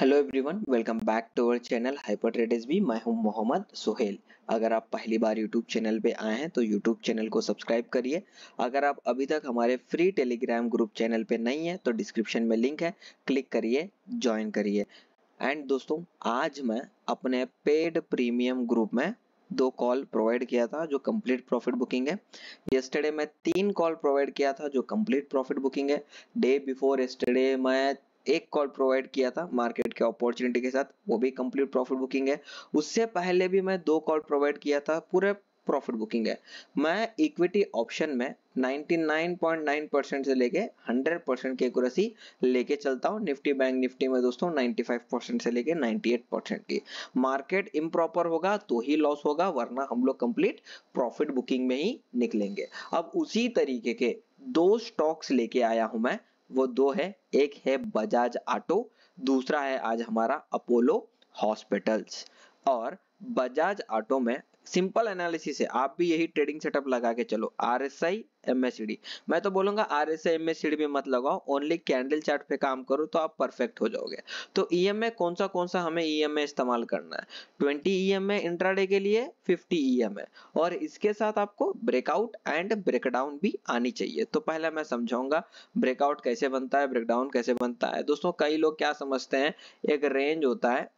hello everyone welcome back to our channel hyper traders मैं हूं मोहम्मद सोहेल अगर आप पहली बार यूट्यूब चैनल पे आए हैं तो यूट्यूब चैनल को सब्सक्राइब करिए अगर आप अभी तक हमारे फ्री टेलीग्राम ग्रुप चैनल पे नहीं तो है तो डिस्क्रिप्शन में लिंक है क्लिक करिए ज्वाइन करिए एंड दोस्तों आज मैं अपने पेड प्रीमियम ग्रुप में दो कॉल प्रोवाइड किया था जो कंप्लीट प्रॉफिट बुकिंग है यस्टरडे मैं तीन कॉल प्रोवाइड किया था जो कंप्लीट प्रॉफिट बुकिंग है डे बिफोर यस्टरडे मैं एक कॉल प्रोवाइड किया था मार्केट के अपॉर्चुनिटी के साथ वो भी कंप्लीट प्रॉफिट बुकिंग है उससे पहले भी मैं दो कॉल प्रोवाइड किया था पूरे प्रॉफिट बुकिंग है मैं इक्विटी ऑप्शन में 99.9 परसेंट से लेके 100 परसेंट की एक्यूरेसी लेके चलता हूँ निफ्टी बैंक निफ्टी में दोस्तों 95 परसेंट से लेके 98 परसेंट की मार्केट इम्प्रॉपर होगा तो ही लॉस होगा वरना हम लोग कंप्लीट प्रॉफिट बुकिंग में ही निकलेंगे अब उसी तरीके के दो स्टॉक्स लेके आया हूं मैं वो दो है एक है बजाज ऑटो दूसरा है आज हमारा अपोलो हॉस्पिटल्स और बजाज ऑटो में सिंपल एनालिसिस है आप भी यही ट्रेडिंग सेटअप लगा के चलो R S I M S D मैं तो बोलूंगा R S I M S D में मत लगाओ ओनली कैंडल चार्ट पे काम करो तो आप परफेक्ट हो जाओगे तो ई एम ए कौन सा कौन सा हमें ई एम ए इस्तेमाल करना है twenty E M A intraday के लिए फिफ्टी ई एम ए और इसके साथ आपको ब्रेकआउट एंड ब्रेकडाउन भी आनी चाहिए तो पहले मैं समझाऊंगा ब्रेकआउट कैसे बनता है ब्रेकडाउन कैसे बनता है दोस्तों कई लोग क्या समझते हैं एक रेंज होता है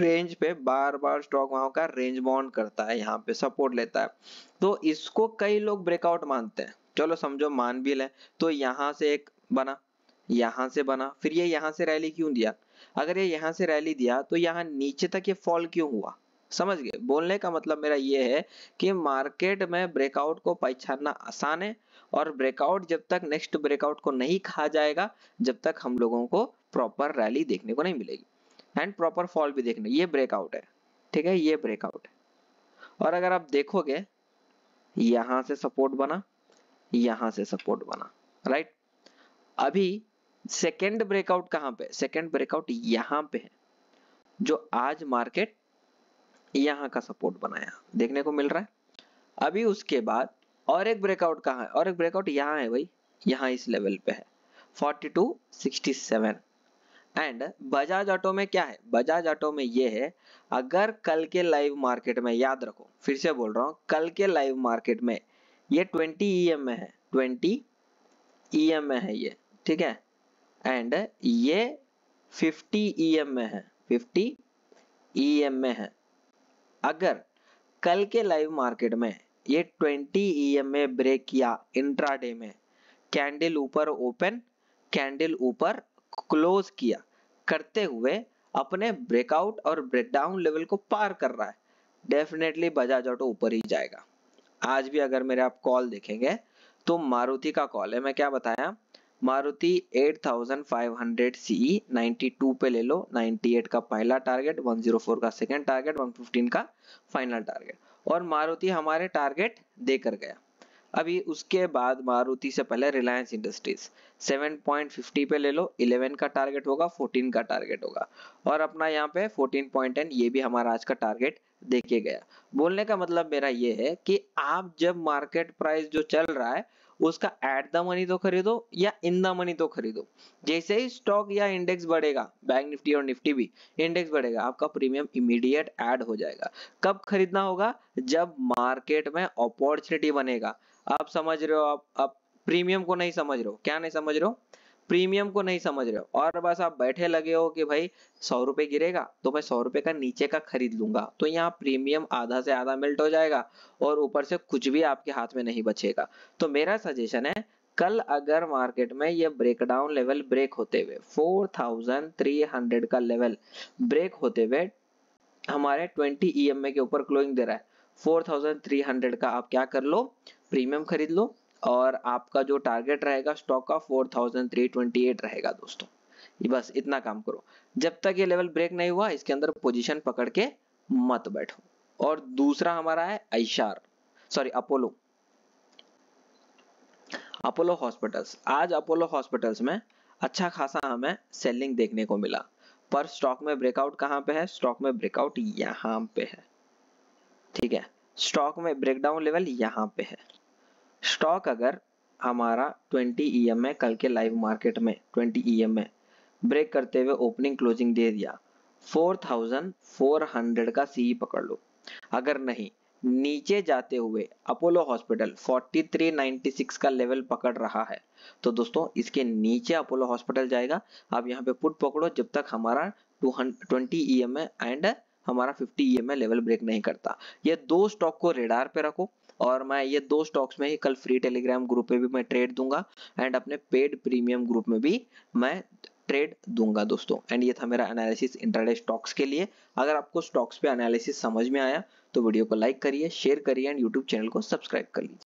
रेंज पे बार बार स्टॉक वहां का रेंज बॉन्ड करता है यहाँ पे सपोर्ट लेता है तो इसको कई लोग ब्रेकआउट मानते हैं चलो समझो मान भी लें तो यहाँ से एक बना यहाँ से बना फिर ये यहाँ से रैली क्यों दिया अगर ये यहाँ से रैली दिया तो यहाँ नीचे तक ये फॉल क्यों हुआ समझ गए बोलने का मतलब मेरा ये है कि मार्केट में ब्रेकआउट को पहचानना आसान है और ब्रेकआउट जब तक नेक्स्ट ब्रेकआउट को नहीं खा जाएगा जब तक हम लोगों को प्रॉपर रैली देखने को नहीं मिलेगी एंड प्रॉपर फॉल भी देखना ये ब्रेकआउट है ठीक है ये ब्रेकआउट है और अगर आप देखोगे यहां से सपोर्ट बना यहां से सपोर्ट बना राइट अभी सेकेंड ब्रेकआउट कहां पे सेकेंड ब्रेकआउट यहां पे है जो आज मार्केट यहां का सपोर्ट बनाया देखने को मिल रहा है अभी उसके बाद और एक ब्रेकआउट कहां है और एक ब्रेकआउट यहाँ है भाई यहाँ इस लेवल पे है 67 एंड बजाज ऑटो में क्या है बजाज ऑटो में ये है अगर कल के लाइव मार्केट में याद रखो फिर से बोल रहा हूँ कल के लाइव मार्केट में ये 20 ई में है 20 ई में है ये ठीक है एंड ये 50 ई में है 50 ई में है अगर कल के लाइव मार्केट में ये 20 ई ए ब्रेक किया इंट्राडे में कैंडल ऊपर ओपन कैंडल ऊपर क्लोज किया करते हुए अपने ब्रेकआउट और ब्रेकडाउन लेवल को पार कर रहा है डेफिनेटली बजाज ऑटो ऊपर ही जाएगा आज भी अगर मेरे आप कॉल देखेंगे तो मारुति का कॉल है मैं क्या बताया मारुति 8500 सीई 92 पे ले लो 98 का पहला टारगेट 104 का सेकंड टारगेट 115 का फाइनल टारगेट और मारुति हमारे टारगेट देकर गया अभी उसके बाद मारुति से पहले रिलायंस इंडस्ट्रीज 7.50 पे ले लो 11 का टारगेट होगा 14 का टारगेट होगा और अपना यहाँ पे 14.10 ये भी हमारा आज का टारगेट देखे गया बोलने का मतलब मेरा ये है कि आप जब मार्केट प्राइस जो चल रहा है उसका एट द मनी तो खरीदो या इन द मनी तो खरीदो जैसे ही स्टॉक या इंडेक्स बढ़ेगा बैंक निफ्टी और निफ्टी भी इंडेक्स बढ़ेगा आपका प्रीमियम इमीडिएट ऐड हो जाएगा कब खरीदना होगा जब मार्केट में अपॉर्चुनिटी बनेगा आप समझ रहे हो आप आप प्रीमियम को नहीं समझ रहे हो क्या नहीं समझ रहे हो प्रीमियम को नहीं समझ रहे हो और बस आप बैठे लगे हो कि भाई सौ रुपए गिरेगा तो मैं सौ रुपए का नीचे का खरीद लूंगा तो यहाँ प्रीमियम आधा से आधा मिल्ट हो जाएगा और ऊपर से कुछ भी आपके हाथ में नहीं बचेगा तो मेरा सजेशन है कल अगर मार्केट में ये ब्रेकडाउन लेवल ब्रेक होते हुए 4,300 का लेवल ब्रेक होते हुए हमारे 20 ई e के ऊपर क्लोइंग दे रहा है 4,300 का आप क्या कर लो प्रीमियम खरीद लो और आपका जो टारगेट रहेगा स्टॉक का 4328 रहेगा दोस्तों ये बस इतना काम करो जब तक ये लेवल ब्रेक नहीं हुआ इसके अंदर पोजीशन पकड़ के मत बैठो और दूसरा हमारा है Eicher sorry Apollo Apollo Hospitals आज अपोलो हॉस्पिटल्स में अच्छा खासा हमें सेलिंग देखने को मिला पर स्टॉक में ब्रेकआउट कहाँ पे है स्टॉक में ब्रेकआउट यहाँ पे है ठीक है स्टॉक में ब्रेकडाउन लेवल यहाँ पे है स्टॉक अगर हमारा 20 ईएम है कल के लाइव मार्केट में 20 ईएम में ब्रेक करते हुए ओपनिंग क्लोजिंग दे दिया 4400 का सीई पकड़ लो अगर नहीं नीचे जाते हुए अपोलो हॉस्पिटल 4396 का लेवल पकड़ रहा है तो दोस्तों इसके नीचे अपोलो हॉस्पिटल जाएगा आप यहाँ पे पुट पकड़ो जब तक हमारा 220 ईएमए एंड हमारा 50 ईएमए e लेवल ब्रेक नहीं करता ये दो स्टॉक को रेडार पे रखो और मैं ये दो स्टॉक्स में ही कल फ्री टेलीग्राम ग्रुप में भी मैं ट्रेड दूंगा एंड अपने पेड प्रीमियम ग्रुप में भी मैं ट्रेड दूंगा दोस्तों एंड ये था मेरा एनालिसिस इंटरडे स्टॉक्स के लिए अगर आपको स्टॉक्स पे एनालिसिस समझ में आया तो वीडियो को लाइक करिए शेयर करिए एंड यूट्यूब चैनल को सब्सक्राइब कर लीजिए